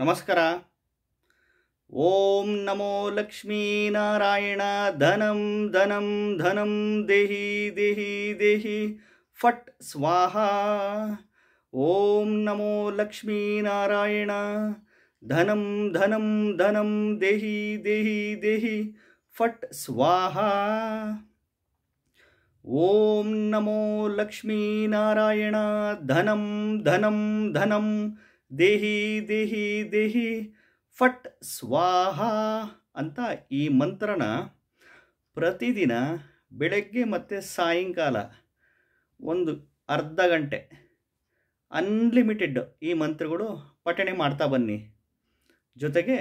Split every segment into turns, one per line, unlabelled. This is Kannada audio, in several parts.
ನಮಸ್ಕಾರ ಓಂ ನಮೋ ಲಕ್ಷ್ಮೀನಾರಾಯಣ ಧನಂ ಧನಂ ಧನಂ ದೇಹಿ ದೇಹಿ ದೇಹಿ ಫಟ್ ಸ್ವಾಹ ಓಂ ನಮೋ ಲಕ್ಷ್ಮೀನಾರಾಯಣ ಧನಂ ಧನಂ ಧನಂ ದೇಹಿ ದೇಹಿ ದೇಹಿ ಫಟ್ ಸ್ವಾಹ ಓಂ ನಮೋ ಲಕ್ಷ್ಮೀನಾರಾಯಣ ಧನಂ ಧನಂ ಧನಂ ದೇಹಿ ದೇಹಿ ದೇಹಿ ಫಟ್ ಸ್ವಾಹ ಅಂತ ಈ ಮಂತ್ರನ ಪ್ರತಿದಿನ ಬೆಳಗ್ಗೆ ಮತ್ತು ಸಾಯಂಕಾಲ ಒಂದು ಅರ್ಧ ಗಂಟೆ ಅನ್ಲಿಮಿಟೆಡ್ ಈ ಮಂತ್ರಗಳು ಪಠಣೆ ಮಾಡ್ತಾ ಬನ್ನಿ ಜೊತೆಗೆ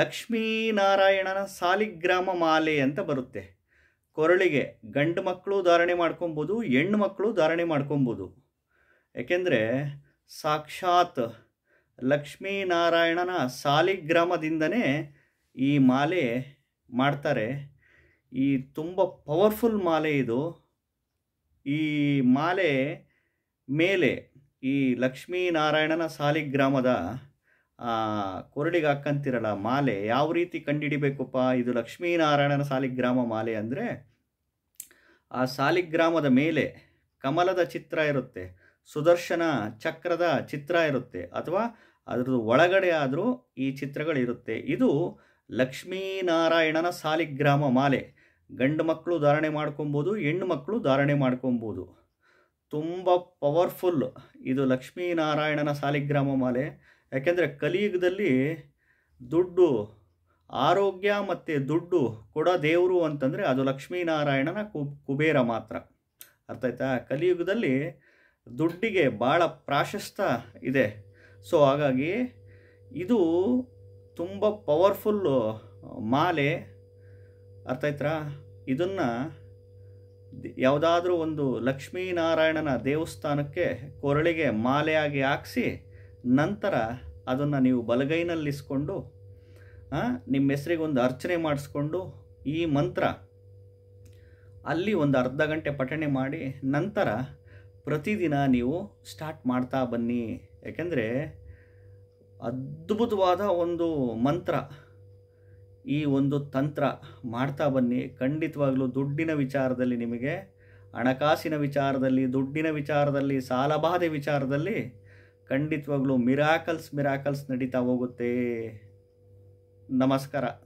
ಲಕ್ಷ್ಮೀನಾರಾಯಣನ ಸಾಲಿಗ್ರಾಮ ಮಾಲೆ ಅಂತ ಬರುತ್ತೆ ಕೊರಳಿಗೆ ಗಂಡು ಮಕ್ಕಳು ಧಾರಣೆ ಮಾಡ್ಕೊಬೋದು ಹೆಣ್ಣು ಮಕ್ಕಳು ಧಾರಣೆ ಮಾಡ್ಕೊಬೋದು ಏಕೆಂದರೆ ಸಾಕ್ಷಾತ್ ಲಕ್ಷ್ಮೀನಾರಾಯಣನ ಸಾಲಿಗ್ರಾಮದಿಂದನೇ ಈ ಮಾಲೆ ಮಾಡ್ತಾರೆ ಈ ತುಂಬ ಪವರ್ಫುಲ್ ಮಾಲೆ ಇದು ಈ ಮಾಲೆ ಮೇಲೆ ಈ ಲಕ್ಷ್ಮೀನಾರಾಯಣನ ಸಾಲಿಗ್ರಾಮದ ಕೊರಡಿಗೆ ಹಾಕ್ಕಂತಿರಲ್ಲ ಮಾಲೆ ಯಾವ ರೀತಿ ಕಂಡುಹಿಡಿಬೇಕಪ್ಪ ಇದು ಲಕ್ಷ್ಮೀನಾರಾಯಣನ ಸಾಲಿಗ್ರಾಮ ಮಾಲೆ ಅಂದರೆ ಆ ಸಾಲಿಗ್ರಾಮದ ಮೇಲೆ ಕಮಲದ ಚಿತ್ರ ಇರುತ್ತೆ ಸುದರ್ಶನ ಚಕ್ರದ ಚಿತ್ರ ಇರುತ್ತೆ ಅಥವಾ ಅದರದ್ದು ಒಳಗಡೆ ಆದರೂ ಈ ಚಿತ್ರಗಳಿರುತ್ತೆ ಇದು ಲಕ್ಷ್ಮೀನಾರಾಯಣನ ಸಾಲಿಗ್ರಾಮ ಮಾಲೆ ಗಂಡು ಮಕ್ಕಳು ಧಾರಣೆ ಮಾಡ್ಕೊಬೋದು ಹೆಣ್ಣು ಮಕ್ಕಳು ಧಾರಣೆ ಮಾಡ್ಕೊಬೋದು ತುಂಬ ಪವರ್ಫುಲ್ ಇದು ಲಕ್ಷ್ಮೀನಾರಾಯಣನ ಸಾಲಿಗ್ರಾಮ ಮಾಲೆ ಯಾಕೆಂದರೆ ಕಲಿಯುಗದಲ್ಲಿ ದುಡ್ಡು ಆರೋಗ್ಯ ಮತ್ತು ದುಡ್ಡು ಕೊಡ ದೇವರು ಅಂತಂದರೆ ಅದು ಲಕ್ಷ್ಮೀನಾರಾಯಣನ ಕುಬೇರ ಮಾತ್ರ ಅರ್ಥ ಆಯ್ತಾ ಕಲಿಯುಗದಲ್ಲಿ ದುಡ್ಡಿಗೆ ಭಾಳ ಪ್ರಾಶಸ್ತ್ಯ ಇದೆ ಸೊ ಹಾಗಾಗಿ ಇದು ತುಂಬ ಪವರ್ಫುಲ್ಲು ಮಾಲೆ ಅರ್ಥ ಇದನ್ನು ಯಾವುದಾದ್ರೂ ಒಂದು ಲಕ್ಷ್ಮೀನಾರಾಯಣನ ದೇವಸ್ಥಾನಕ್ಕೆ ಕೊರಳಿಗೆ ಮಾಲೆಯಾಗಿ ಹಾಕ್ಸಿ ನಂತರ ಅದನ್ನು ನೀವು ಬಲಗೈನಲ್ಲಿಸ್ಕೊಂಡು ನಿಮ್ಮ ಹೆಸರಿಗೊಂದು ಅರ್ಚನೆ ಮಾಡಿಸ್ಕೊಂಡು ಈ ಮಂತ್ರ ಅಲ್ಲಿ ಒಂದು ಅರ್ಧ ಗಂಟೆ ಪಠಣೆ ಮಾಡಿ ನಂತರ ಪ್ರತಿದಿನ ನೀವು ಸ್ಟಾರ್ಟ್ ಮಾಡ್ತಾ ಬನ್ನಿ ಯಾಕೆಂದರೆ ಅದ್ಭುತವಾದ ಒಂದು ಮಂತ್ರ ಈ ಒಂದು ತಂತ್ರ ಮಾಡ್ತಾ ಬನ್ನಿ ಖಂಡಿತವಾಗಲೂ ದುಡ್ಡಿನ ವಿಚಾರದಲ್ಲಿ ನಿಮಗೆ ಹಣಕಾಸಿನ ವಿಚಾರದಲ್ಲಿ ದುಡ್ಡಿನ ವಿಚಾರದಲ್ಲಿ ಸಾಲಬಾಧೆ ವಿಚಾರದಲ್ಲಿ ಖಂಡಿತವಾಗಲೂ ಮಿರಾಕಲ್ಸ್ ಮಿರಾಕಲ್ಸ್ ನಡೀತಾ ಹೋಗುತ್ತೆ ನಮಸ್ಕಾರ